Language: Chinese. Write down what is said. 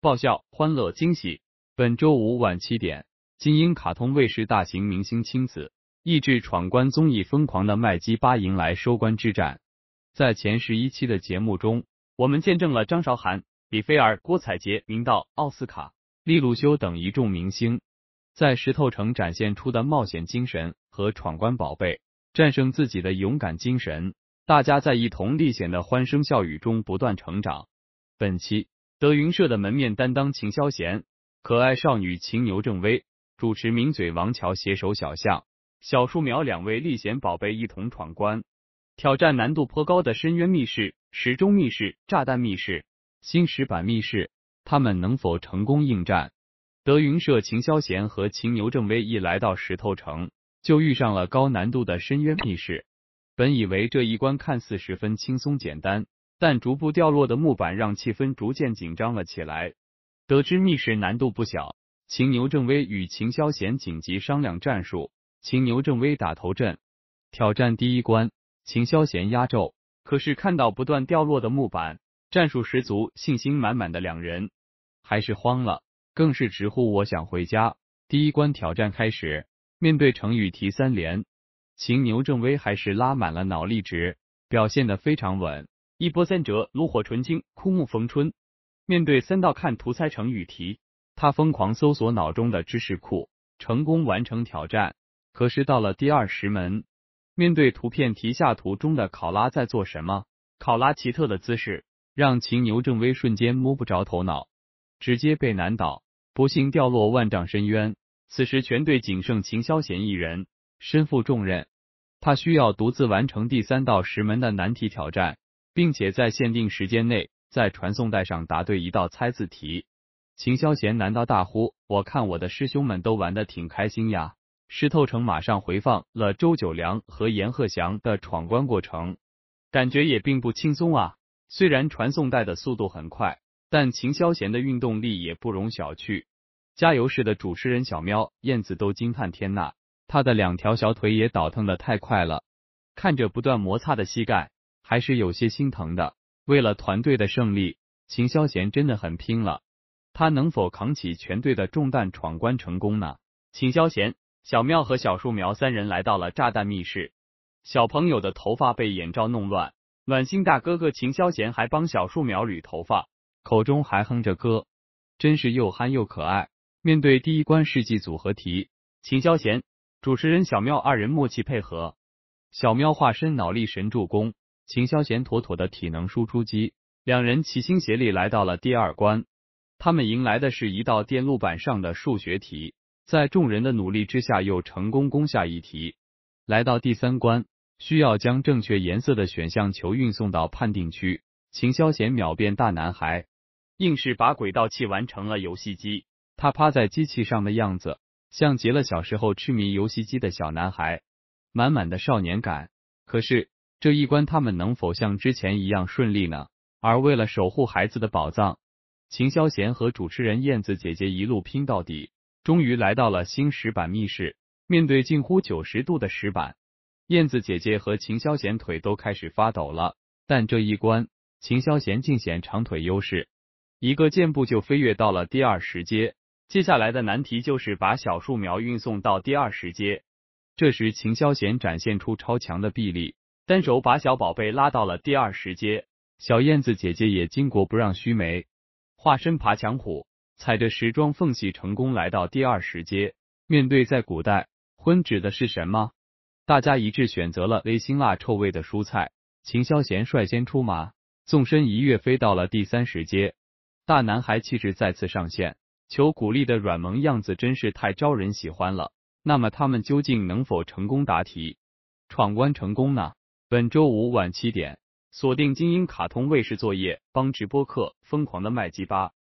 爆笑、欢乐、惊喜！本周五晚七点，金鹰卡通卫视大型明星亲子益智闯关综艺《疯狂的麦基巴》迎来收官之战。在前十一期的节目中，我们见证了张韶涵、李菲儿、郭采洁、明道、奥斯卡、利路修等一众明星在石头城展现出的冒险精神和闯关宝贝战胜自己的勇敢精神，大家在一同历险的欢声笑语中不断成长。本期。德云社的门面担当秦霄贤、可爱少女秦牛正威主持，名嘴王乔携手小象、小树苗两位历险宝贝一同闯关，挑战难度颇高的深渊密室、时钟密室、炸弹密室、新石板密室，他们能否成功应战？德云社秦霄贤和秦牛正威一来到石头城，就遇上了高难度的深渊密室。本以为这一关看似十分轻松简单。但逐步掉落的木板让气氛逐渐紧张了起来。得知密室难度不小，秦牛正威与秦霄贤紧急商量战术。秦牛正威打头阵，挑战第一关；秦霄贤压轴。可是看到不断掉落的木板，战术十足、信心满满的两人还是慌了，更是直呼“我想回家”。第一关挑战开始，面对成语题三连，秦牛正威还是拉满了脑力值，表现的非常稳。一波三折，炉火纯青，枯木逢春。面对三道看图猜成语题，他疯狂搜索脑中的知识库，成功完成挑战。可是到了第二石门，面对图片题下图中的考拉在做什么？考拉奇特的姿势让秦牛正威瞬间摸不着头脑，直接被难倒，不幸掉落万丈深渊。此时全队仅剩秦霄贤一人，身负重任，他需要独自完成第三道石门的难题挑战。并且在限定时间内，在传送带上答对一道猜字题。秦霄贤难道大呼：“我看我的师兄们都玩的挺开心呀！”石头城马上回放了周九良和严鹤祥的闯关过程，感觉也并不轻松啊。虽然传送带的速度很快，但秦霄贤的运动力也不容小觑。加油式的主持人小喵、燕子都惊叹：“天呐，他的两条小腿也倒腾的太快了，看着不断摩擦的膝盖。”还是有些心疼的。为了团队的胜利，秦霄贤真的很拼了。他能否扛起全队的重担闯关成功呢？秦霄贤、小妙和小树苗三人来到了炸弹密室。小朋友的头发被眼罩弄乱，暖心大哥哥秦霄贤还帮小树苗捋头发，口中还哼着歌，真是又憨又可爱。面对第一关世纪组合题，秦霄贤、主持人小妙二人默契配合，小妙化身脑力神助攻。秦霄贤妥妥的体能输出机，两人齐心协力来到了第二关，他们迎来的是一道电路板上的数学题，在众人的努力之下又成功攻下一题。来到第三关，需要将正确颜色的选项球运送到判定区。秦霄贤秒变大男孩，硬是把轨道器玩成了游戏机。他趴在机器上的样子，像极了小时候痴迷游戏机的小男孩，满满的少年感。可是。这一关他们能否像之前一样顺利呢？而为了守护孩子的宝藏，秦霄贤和主持人燕子姐姐一路拼到底，终于来到了新石板密室。面对近乎九十度的石板，燕子姐姐和秦霄贤腿都开始发抖了。但这一关，秦霄贤尽显长腿优势，一个箭步就飞跃到了第二十阶。接下来的难题就是把小树苗运送到第二十阶。这时，秦霄贤展现出超强的臂力。单手把小宝贝拉到了第二十阶，小燕子姐姐也巾帼不让须眉，化身爬墙虎，踩着时装缝隙成功来到第二十阶。面对在古代，婚指的是什么？大家一致选择了微辛辣臭味的蔬菜。秦霄贤率先出马，纵身一跃飞到了第三十阶。大男孩气质再次上线，求鼓励的软萌样子真是太招人喜欢了。那么他们究竟能否成功答题，闯关成功呢？本周五晚七点，锁定精英卡通卫视作业帮直播课，《疯狂的麦吉巴》。